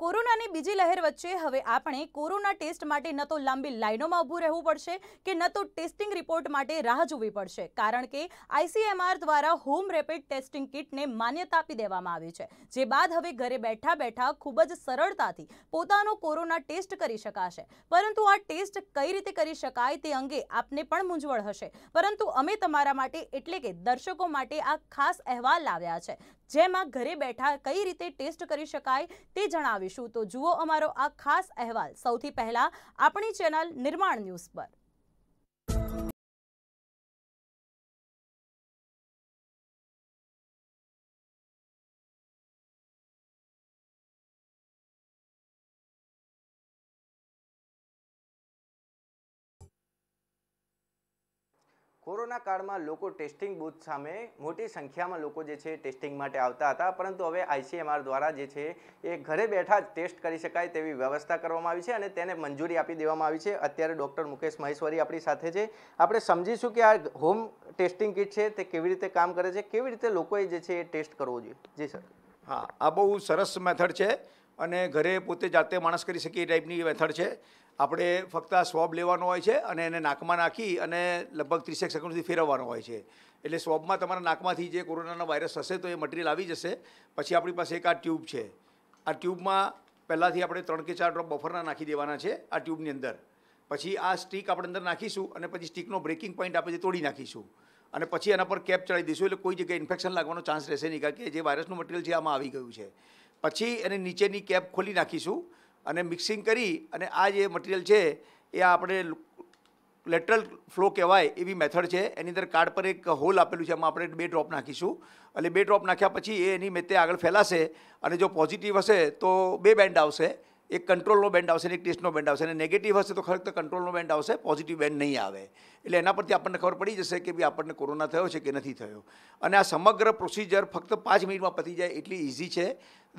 કોરોનાની બીજી લહેર વચ્ચે હવે આપણે કોરોના ટેસ્ટ માટે ન તો લાંબી લાઇનોમાં ઊભું રહેવું પડશે કે ન તો ટેસ્ટિંગ રિપોર્ટ માટે રાહ જોવી પડશે કારણ કે આઈસીએમઆર દ્વારા હોમ રેપિડ ટેસ્ટિંગ કિટને માન્યતા આપી દેવામાં આવી છે જે બાદ હવે ઘરે બેઠા બેઠા ખૂબ જ સરળતાથી પોતાનો કોરોના ટેસ્ટ કરી શકાશે પરંતુ આ ટેસ્ટ કઈ રીતે કરી શકાય તે અંગે આપને પણ મૂંઝવણ હશે પરંતુ અમે તમારા માટે એટલે કે દર્શકો માટે આ ખાસ અહેવાલ લાવ્યા છે જેમાં ઘરે બેઠા કઈ રીતે ટેસ્ટ કરી શકાય તે જણાવીશું તો જુઓ અમારો આ ખાસ અહેવાલ સૌથી પહેલા આપણી ચેનલ નિર્માણ ન્યૂઝ પર કોરોના કાળમાં લોકો ટેસ્ટિંગ બૂથ સામે મોટી સંખ્યામાં લોકો જે છે ટેસ્ટિંગ માટે આવતા હતા પરંતુ હવે આઈસીએમઆર દ્વારા જે છે એ ઘરે બેઠા જ ટેસ્ટ કરી શકાય તેવી વ્યવસ્થા કરવામાં આવી છે અને તેને મંજૂરી આપી દેવામાં આવી છે અત્યારે ડૉક્ટર મુકેશ મહેશ્વરી આપણી સાથે છે આપણે સમજીશું કે આ હોમ ટેસ્ટિંગ કિટ છે તે કેવી રીતે કામ કરે છે કેવી રીતે લોકોએ જે છે એ ટેસ્ટ કરવો જોઈએ જી સર હા આ બહુ સરસ મેથડ છે અને ઘરે પોતે જાતે માણસ કરી શકીએ એ ટાઈપની મેથડ છે આપણે ફક્ત આ સ્વોબ લેવાનો હોય છે અને એને નાકમાં નાખી અને લગભગ ત્રીસેક સેકન્ડ સુધી ફેરવવાનો હોય છે એટલે સ્વોબમાં તમારા નાકમાંથી જે કોરોનાનો વાયરસ હશે તો એ મટીરિયલ આવી જશે પછી આપણી પાસે એક આ ટ્યુબ છે આ ટ્યુબમાં પહેલાંથી આપણે ત્રણ કે ચાર ડ્રોપ બફરના નાખી દેવાના છે આ ટ્યુબની અંદર પછી આ સ્ટીક આપણે અંદર નાખીશું અને પછી સ્ટીકનો બ્રેકિંગ પોઈન્ટ આપણે જે તોડી નાખીશું અને પછી એના પર કેપ ચડાવી દઈશું એટલે કોઈ જગ્યાએ ઇન્ફેક્શન લાગવાનો ચાન્સ રહેશે નહીં કારણ કે જે વાયરસનું મટીરિયલ છે આમાં આવી ગયું છે પછી એને નીચેની કેપ ખોલી નાખીશું અને મિક્સિંગ કરી અને આ જે મટિરિયલ છે એ આપણે લેટરલ ફ્લો કહેવાય એવી મેથડ છે એની અંદર કાર્ડ પર એક હોલ આપેલું છે એમાં આપણે બે ડ્રોપ નાખીશું એટલે બે ડ્રોપ નાખ્યા પછી એ એની મેતે આગળ ફેલાશે અને જો પોઝિટિવ હશે તો બે બેન્ડ આવશે એક કંટ્રોલનો બેન્ડ આવશે ને એક ટેસ્ટનો બેન્ડ આવશે અને નેગેટિવ હશે તો ખરેખર કંટ્રોલનો બેન્ડ આવશે પોઝિટિવ બેન્ડ નહીં આવે એટલે એના પરથી આપણને ખબર પડી જશે કે ભાઈ આપણને કોરોના થયો છે કે નથી થયો અને આ સમગ્ર પ્રોસિજર ફક્ત પાંચ મિનિટમાં પતી જાય એટલી ઇઝી છે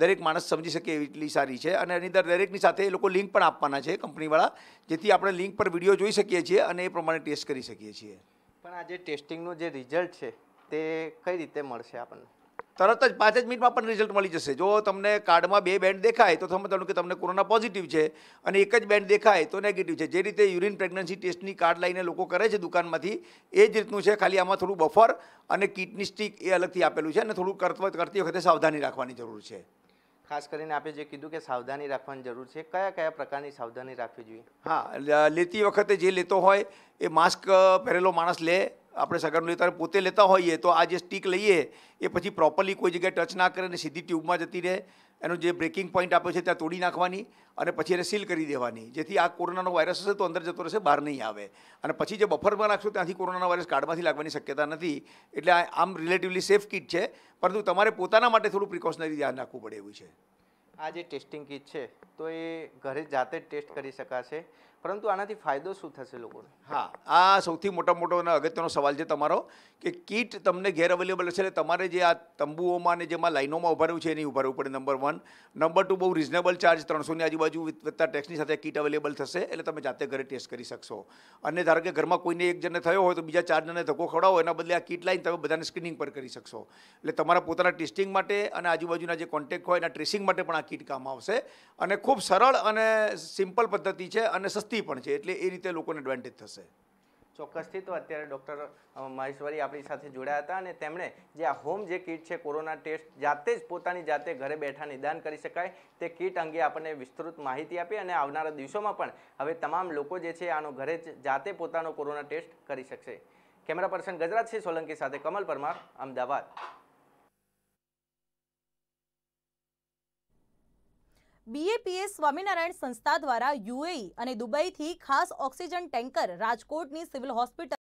દરેક માણસ સમજી શકે એટલી સારી છે અને એની અંદર દરેકની સાથે એ લોકો લિંક પણ આપવાના છે કંપનીવાળા જેથી આપણે લિંક પર વિડીયો જોઈ શકીએ છીએ અને એ પ્રમાણે ટેસ્ટ કરી શકીએ છીએ પણ આ જે ટેસ્ટિંગનું જે રિઝલ્ટ છે તે કઈ રીતે મળશે આપણને તરત જ પાંચ જ મિનિટમાં પણ રિઝલ્ટ મળી જશે જો તમને કાર્ડમાં બે બેન્ડ દેખાય તો તમે તમને કે તમને કોરોના પોઝિટિવ છે અને એક જ બેન્ડ દેખાય તો નેગેટિવ છે જે રીતે યુરિન પ્રેગ્નન્સી ટેસ્ટની કાર્ડ લઈને લોકો કરે છે દુકાનમાંથી એ જ રીતનું છે ખાલી આમાં થોડું બફર અને કિડની સ્ટીક એ અલગથી આપેલું છે અને થોડું કરતવ કરતી વખતે સાવધાની રાખવાની જરૂર છે ખાસ કરીને આપે જે કીધું કે સાવધાની રાખવાની જરૂર છે કયા કયા પ્રકારની સાવધાની રાખવી જોઈએ હા લેતી વખતે જે લેતો હોય એ માસ્ક પહેરેલો માણસ લે આપણે સગાનું લેતા પોતે લેતા હોઈએ તો આ જે સ્ટીક લઈએ એ પછી પ્રોપરલી કોઈ જગ્યાએ ટચ ના કરે અને સીધી ટ્યુબમાં જતી રહે એનો જે બ્રેકિંગ પોઈન્ટ આપ્યો છે ત્યાં તોડી નાખવાની અને પછી એને સીલ કરી દેવાની જેથી આ કોરોનાનો વાયરસ હશે તો અંદર જતો રહેશે બહાર નહીં આવે અને પછી જે બફરમાં નાખશો ત્યાંથી કોરોનાનો વાયરસ કાર્ડમાંથી લાગવાની શક્યતા નથી એટલે આમ રિલેટિવલી સેફ કિટ છે પરંતુ તમારે પોતાના માટે થોડું પ્રિકોશનરી ધ્યાન રાખવું પડે એવું છે આ જે ટેસ્ટિંગ કીટ છે તો એ ઘરે જાતે જ ટેસ્ટ કરી શકાશે પરંતુ આનાથી ફાયદો શું થશે લોકોને હા આ સૌથી મોટા મોટો અને અગત્યનો સવાલ છે તમારો કે કીટ તમને ઘેર અવેલેબલ હશે એટલે તમારે જે આ તંબુઓમાં અને જેમાં લાઇનોમાં ઉભા રહ્યું છે એની ઉભા રહેવું પડે નંબર વન નંબર ટુ બહુ રિઝનેબલ ચાર્જ ત્રણસોની આજુબાજુ વધતા ટેક્સની સાથે કીટ અવેલેબલ થશે એટલે તમે જાતે ઘરે ટેસ્ટ કરી શકશો અને ધારો કે ઘરમાં કોઈને એક જણને થયો હોય તો બીજા ચાર જણને ધક્કો ખવડાવો એના બદલે આ કીટ લાઈને તમે બધાને સ્ક્રીનિંગ પર કરી શકશો એટલે તમારા પોતાના ટેસ્ટિંગ માટે અને આજુબાજુના જે કોન્ટેક્ટ હોય એના ટ્રેસિંગ માટે પણ આ કીટ કામ આવશે અને ખૂબ સરળ અને સિમ્પલ પદ્ધતિ છે અને સસ્તી પણ છે એટલે એ રીતે લોકોને એડવાન્ટેજ થશે ચોક્કસથી તો અત્યારે ડૉક્ટર મહેશ્વરી આપણી સાથે જોડાયા હતા અને તેમણે જે આ હોમ જે કીટ છે કોરોના ટેસ્ટ જાતે જ પોતાની જાતે ઘરે બેઠા નિદાન કરી શકાય તે કીટ અંગે આપણને વિસ્તૃત માહિતી આપી અને આવનારા દિવસોમાં પણ હવે તમામ લોકો જે છે આનો ઘરે જ જાતે પોતાનો કોરોના ટેસ્ટ કરી શકશે કેમેરા પર્સન ગજરાજસિંહ સોલંકી સાથે કમલ પરમાર અમદાવાદ બીએપીએસ સ્વામિનારાયણ સંસ્થા દ્વારા યુએઈ અને દુબઈથી ખાસ ઓક્સિજન ટેન્કર રાજકોટની સિવિલ હોસ્પિટલ